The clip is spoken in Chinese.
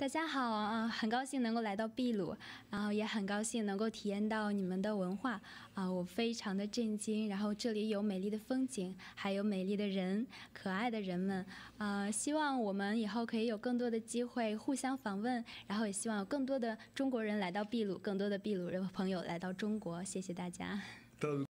大家好，嗯，很高兴能够来到秘鲁，然后也很高兴能够体验到你们的文化，啊，我非常的震惊，然后这里有美丽的风景，还有美丽的人，可爱的人们，啊，希望我们以后可以有更多的机会互相访问，然后也希望有更多的中国人来到秘鲁，更多的秘鲁人朋友来到中国，谢谢大家。